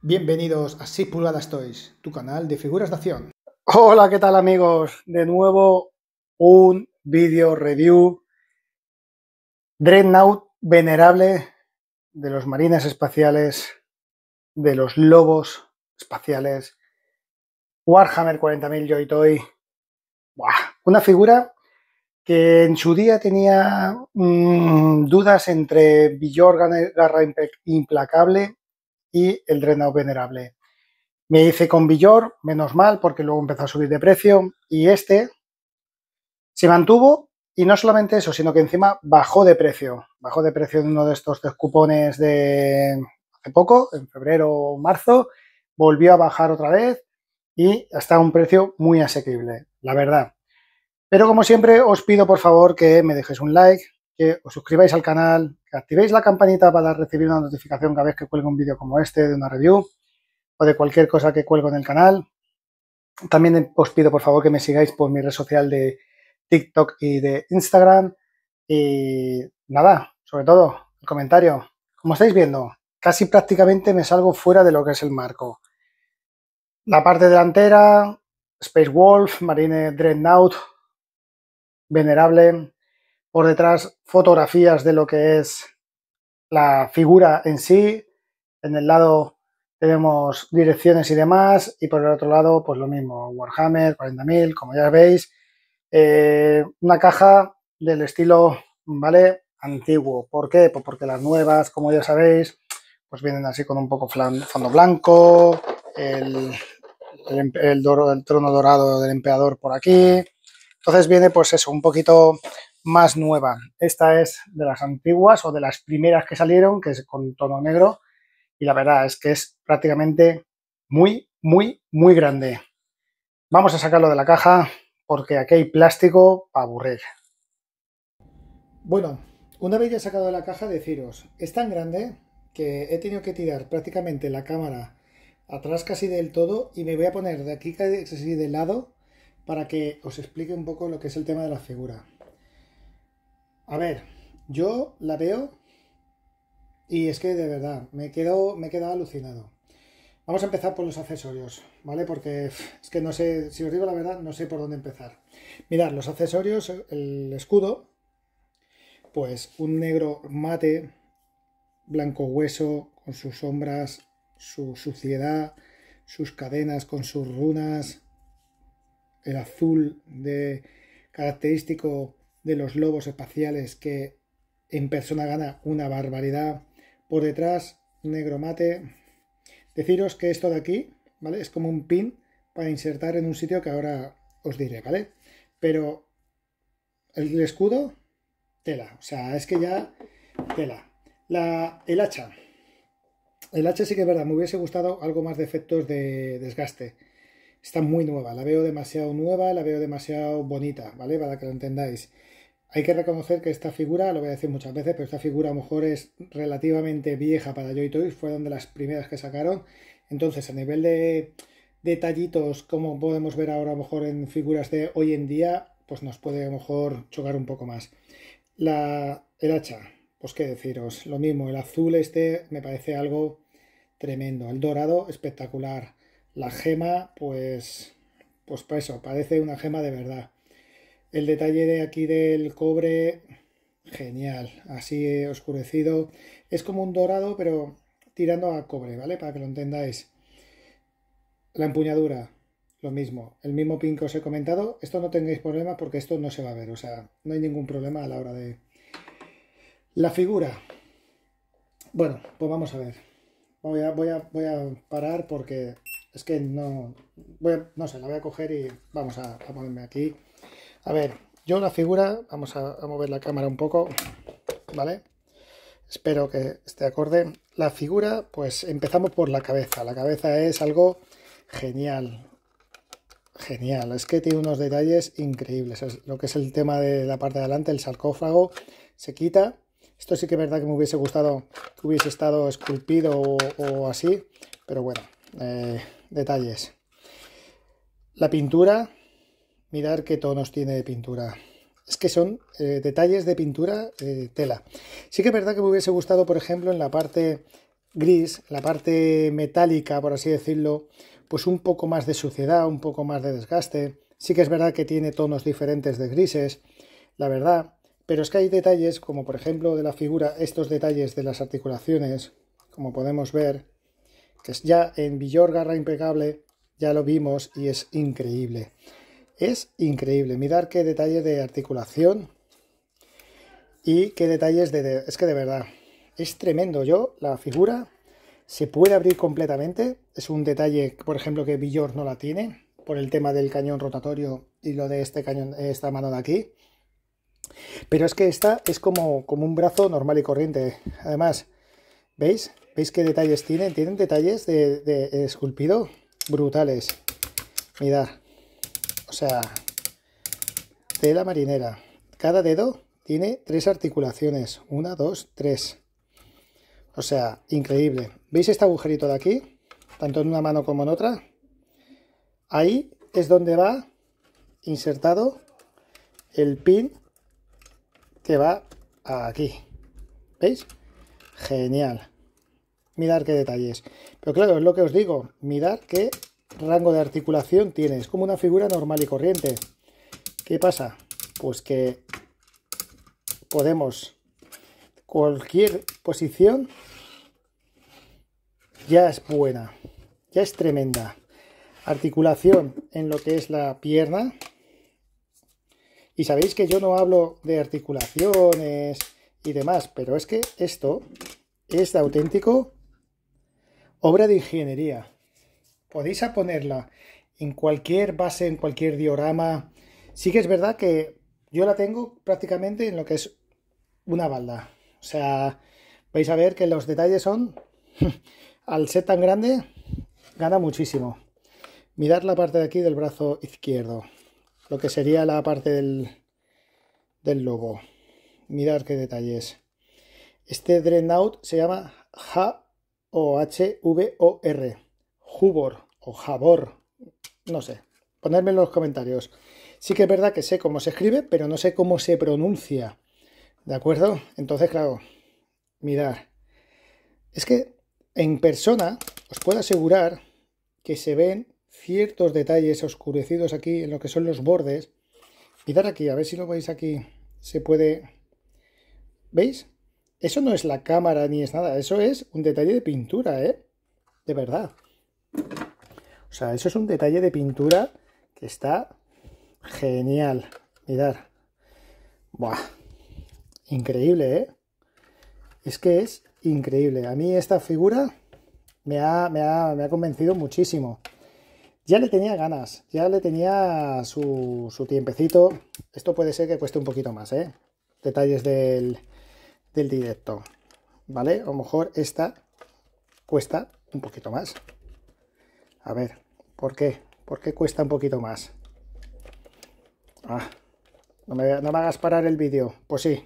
Bienvenidos a 6 pulgadas Toys, tu canal de figuras de acción. Hola, ¿qué tal amigos? De nuevo un vídeo review Dreadnought venerable de los marines espaciales, de los lobos espaciales, Warhammer 40.000 Joy Toy. Una figura que en su día tenía mm, dudas entre billorga, Garra Implacable y el Renault venerable. Me hice con billor menos mal, porque luego empezó a subir de precio y este se mantuvo y no solamente eso, sino que encima bajó de precio. Bajó de precio de uno de estos tres cupones de hace poco, en febrero o marzo, volvió a bajar otra vez y hasta un precio muy asequible, la verdad. Pero como siempre os pido por favor que me dejéis un like, que os suscribáis al canal, activéis la campanita para recibir una notificación cada vez que cuelgo un vídeo como este de una review o de cualquier cosa que cuelgo en el canal. También os pido por favor que me sigáis por mi red social de TikTok y de Instagram. Y nada, sobre todo, el comentario. Como estáis viendo, casi prácticamente me salgo fuera de lo que es el marco. La parte delantera, Space Wolf, Marine Dreadnought, Venerable, por detrás fotografías de lo que es la figura en sí. En el lado tenemos direcciones y demás. Y por el otro lado, pues lo mismo, Warhammer, 40.000, como ya veis. Eh, una caja del estilo, ¿vale? Antiguo. ¿Por qué? Pues porque las nuevas, como ya sabéis, pues vienen así con un poco fondo blanco, el, el, el, trono dorado del emperador por aquí. Entonces viene pues eso, un poquito más nueva. Esta es de las antiguas o de las primeras que salieron, que es con tono negro. Y la verdad es que es prácticamente muy, muy, muy grande. Vamos a sacarlo de la caja porque aquí hay plástico para aburrir. Bueno, una vez ya sacado de la caja, deciros, es tan grande que he tenido que tirar prácticamente la cámara atrás casi del todo y me voy a poner de aquí casi de lado para que os explique un poco lo que es el tema de la figura. A ver, yo la veo y es que de verdad, me quedo, me alucinado. Vamos a empezar por los accesorios, ¿vale? Porque es que no sé, si os digo la verdad, no sé por dónde empezar. Mirad, los accesorios, el escudo, pues un negro mate, blanco hueso, con sus sombras, su suciedad, sus cadenas con sus runas, el azul de característico de los lobos espaciales que en persona gana una barbaridad. Por detrás, negro mate. Deciros que esto de aquí, ¿vale? Es como un pin para insertar en un sitio que ahora os diré, ¿vale? Pero el escudo, tela. O sea, es que ya tela. La, el hacha. El hacha sí que es verdad, me hubiese gustado algo más de efectos de desgaste está muy nueva, la veo demasiado nueva, la veo demasiado bonita, ¿vale? Para que lo entendáis. Hay que reconocer que esta figura, lo voy a decir muchas veces, pero esta figura a lo mejor es relativamente vieja para Joy Toys, una de las primeras que sacaron. Entonces, a nivel de detallitos, como podemos ver ahora a lo mejor en figuras de hoy en día, pues nos puede a lo mejor chocar un poco más. La, el hacha, pues qué deciros, lo mismo, el azul este me parece algo tremendo, el dorado espectacular, la gema, pues, pues eso, parece una gema de verdad. El detalle de aquí del cobre, genial, así oscurecido. Es como un dorado, pero tirando a cobre, ¿vale? Para que lo entendáis. La empuñadura, lo mismo, el mismo pin que os he comentado. Esto no tengáis problema porque esto no se va a ver, o sea, no hay ningún problema a la hora de... La figura. Bueno, pues vamos a ver. voy a, voy a parar porque es que no. Bueno, no sé, la voy a coger y vamos a, ponerme aquí. A ver, yo la figura, vamos a, mover la cámara un poco, ¿vale? Espero que esté acorde. La figura, pues empezamos por la cabeza. La cabeza es algo genial. Genial, es que tiene unos detalles increíbles. Es lo que es el tema de la parte de adelante, el sarcófago, se quita. Esto sí que es verdad que me hubiese gustado que hubiese estado esculpido o, así, pero bueno. Eh, detalles. La pintura, mirar qué tonos tiene de pintura. Es que son eh, detalles de pintura de eh, tela. Sí que es verdad que me hubiese gustado, por ejemplo, en la parte gris, la parte metálica, por así decirlo, pues un poco más de suciedad, un poco más de desgaste. Sí que es verdad que tiene tonos diferentes de grises, la verdad, pero es que hay detalles, como por ejemplo de la figura, estos detalles de las articulaciones, como podemos ver, que ya en garra Impecable ya lo vimos y es increíble. Es increíble. Mirar qué detalle de articulación y qué detalles de, Es que de verdad, es tremendo. Yo, la figura se puede abrir completamente. Es un detalle, por ejemplo, que Villor no la tiene por el tema del cañón rotatorio y lo de este cañón, esta mano de aquí. Pero es que esta es como, como un brazo normal y corriente. Además, ¿veis? ¿Veis qué detalles tienen? Tienen detalles de, esculpido brutales. Mirad. O sea, tela marinera. Cada dedo tiene tres articulaciones. Una, dos, tres. O sea, increíble. ¿Veis este agujerito de aquí? Tanto en una mano como en otra. Ahí es donde va insertado el pin que va aquí. ¿Veis? Genial mirar qué detalles. Pero claro, es lo que os digo, mirar qué rango de articulación tiene. Es como una figura normal y corriente. ¿Qué pasa? Pues que podemos cualquier posición ya es buena, ya es tremenda. Articulación en lo que es la pierna. Y sabéis que yo no hablo de articulaciones y demás, pero es que esto es auténtico Obra de ingeniería. Podéis ponerla en cualquier base, en cualquier diorama. Sí que es verdad que yo la tengo prácticamente en lo que es una balda. O sea, vais a ver que los detalles son, al ser tan grande, gana muchísimo. Mirad la parte de aquí del brazo izquierdo, lo que sería la parte del, del logo. Mirad qué detalles. Este Dreadnought se llama Ha. O-H-V-O-R. Jubor o Jabor. No sé. Ponedme en los comentarios. Sí que es verdad que sé cómo se escribe, pero no sé cómo se pronuncia. ¿De acuerdo? Entonces, claro, mirad. Es que en persona os puedo asegurar que se ven ciertos detalles oscurecidos aquí en lo que son los bordes. Mirad aquí, a ver si lo veis aquí. Se puede... ¿Veis? Eso no es la cámara ni es nada, eso es un detalle de pintura, ¿eh? De verdad. O sea, eso es un detalle de pintura que está genial. Mirar. Buah. Increíble, ¿eh? Es que es increíble. A mí esta figura me ha, me ha, me ha convencido muchísimo. Ya le tenía ganas, ya le tenía su, su tiempecito. Esto puede ser que cueste un poquito más, ¿eh? Detalles del, del directo, ¿vale? A lo mejor esta cuesta un poquito más. A ver, ¿por qué? ¿Por qué cuesta un poquito más? Ah, no me, no me hagas parar el vídeo. Pues sí.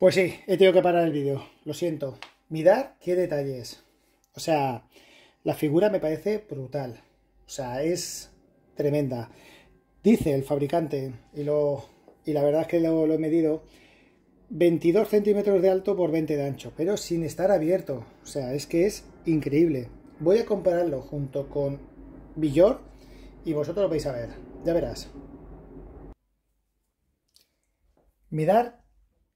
Pues sí, he tenido que parar el vídeo. Lo siento. Mirar qué detalles. O sea, la figura me parece brutal. O sea, es tremenda. Dice el fabricante, y lo y la verdad es que lo, he medido, 22 centímetros de alto por 20 de ancho, pero sin estar abierto. O sea, es que es increíble. Voy a compararlo junto con Billor y vosotros lo vais a ver. Ya verás. Mirar,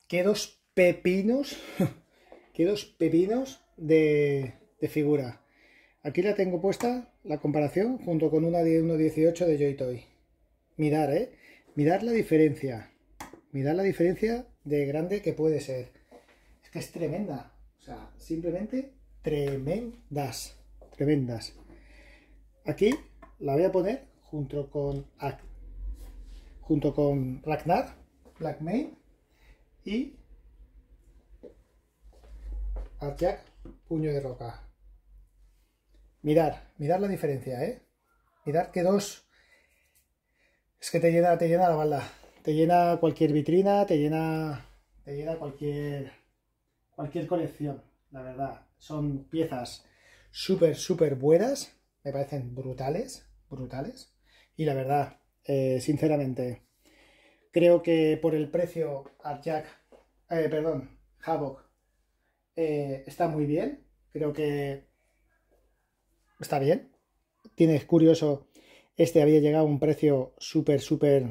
Qué dos pepinos, que dos pepinos de, de, figura. Aquí la tengo puesta, la comparación, junto con una de 1.18 de Joy Toy. Mirad, ¿eh? Mirad la diferencia. Mirad la diferencia de grande que puede ser. Es que es tremenda. O sea, simplemente tremendas. Tremendas. Aquí la voy a poner junto con junto con Ragnar, Blackmail y Artyak Puño de Roca. Mirad, mirad la diferencia, ¿eh? Mirad que dos es que te llena, te llena la balda. Te llena cualquier vitrina, te llena, te llena cualquier, cualquier colección, la verdad. Son piezas súper, súper buenas. Me parecen brutales, brutales. Y la verdad, eh, sinceramente, creo que por el precio Jack, eh, perdón, Havoc, eh, está muy bien. Creo que está bien. Tienes curioso este había llegado a un precio súper, súper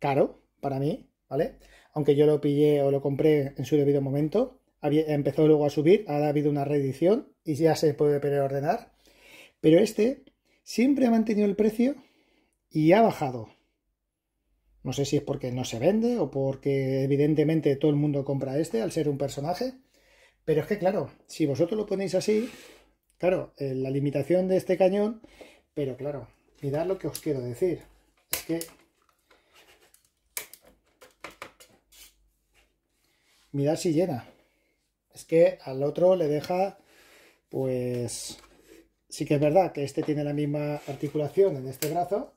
caro para mí, ¿vale? Aunque yo lo pillé o lo compré en su debido momento. empezó luego a subir, ha habido una reedición y ya se puede preordenar. Pero este siempre ha mantenido el precio y ha bajado. No sé si es porque no se vende o porque evidentemente todo el mundo compra este al ser un personaje. Pero es que claro, si vosotros lo ponéis así, claro, eh, la limitación de este cañón, pero claro, Mirad lo que os quiero decir. Es que... Mirad si llena. Es que al otro le deja, pues... Sí que es verdad que este tiene la misma articulación en este brazo,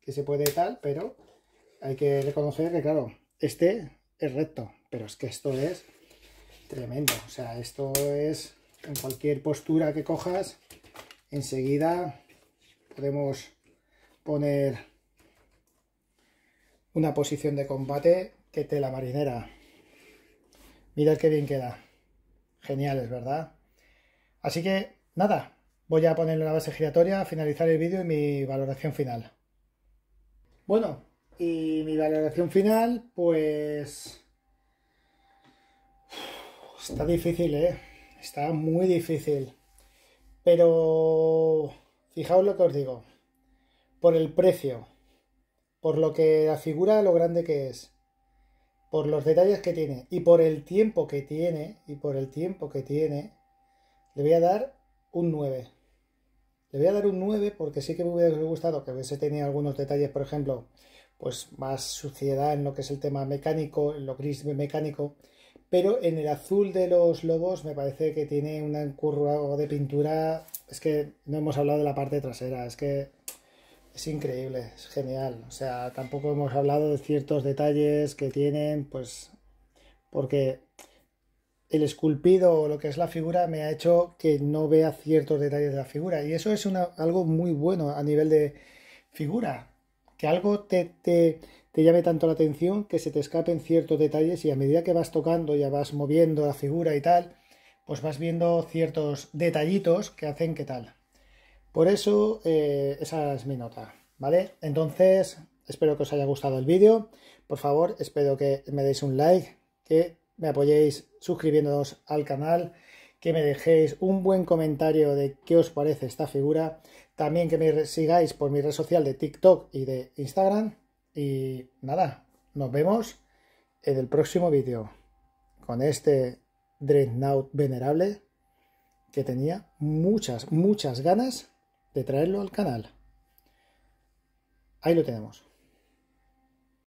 que se puede tal, pero hay que reconocer que, claro, este es recto, pero es que esto es tremendo. O sea, esto es en cualquier postura que cojas, enseguida podemos poner una posición de combate que tela marinera. Mirad qué bien queda. genial es ¿verdad? Así que, nada, voy a ponerle la base giratoria, finalizar el vídeo y mi valoración final. Bueno, y mi valoración final, pues... Está difícil, ¿eh? Está muy difícil. Pero... Fijaos lo que os digo por el precio, por lo que la figura, lo grande que es, por los detalles que tiene y por el tiempo que tiene, y por el tiempo que tiene, le voy a dar un 9. Le voy a dar un 9 porque sí que me hubiera gustado que hubiese tenía algunos detalles, por ejemplo, pues más suciedad en lo que es el tema mecánico, en lo gris mecánico, pero en el azul de los lobos me parece que tiene una curva de pintura, es que no hemos hablado de la parte trasera, es que es increíble, es genial. O sea, tampoco hemos hablado de ciertos detalles que tienen, pues, porque el esculpido o lo que es la figura me ha hecho que no vea ciertos detalles de la figura. Y eso es algo muy bueno a nivel de figura. Que algo te, te, te llame tanto la atención que se te escapen ciertos detalles y a medida que vas tocando, ya vas moviendo la figura y tal, pues vas viendo ciertos detallitos que hacen que tal. Por eso, eh, esa es mi nota, ¿vale? Entonces, espero que os haya gustado el vídeo. Por favor, espero que me deis un like, que me apoyéis suscribiéndoos al canal, que me dejéis un buen comentario de qué os parece esta figura. También que me sigáis por mi red social de TikTok y de Instagram. Y nada, nos vemos en el próximo vídeo con este Dreadnought venerable que tenía muchas, muchas ganas de traerlo al canal. Ahí lo tenemos.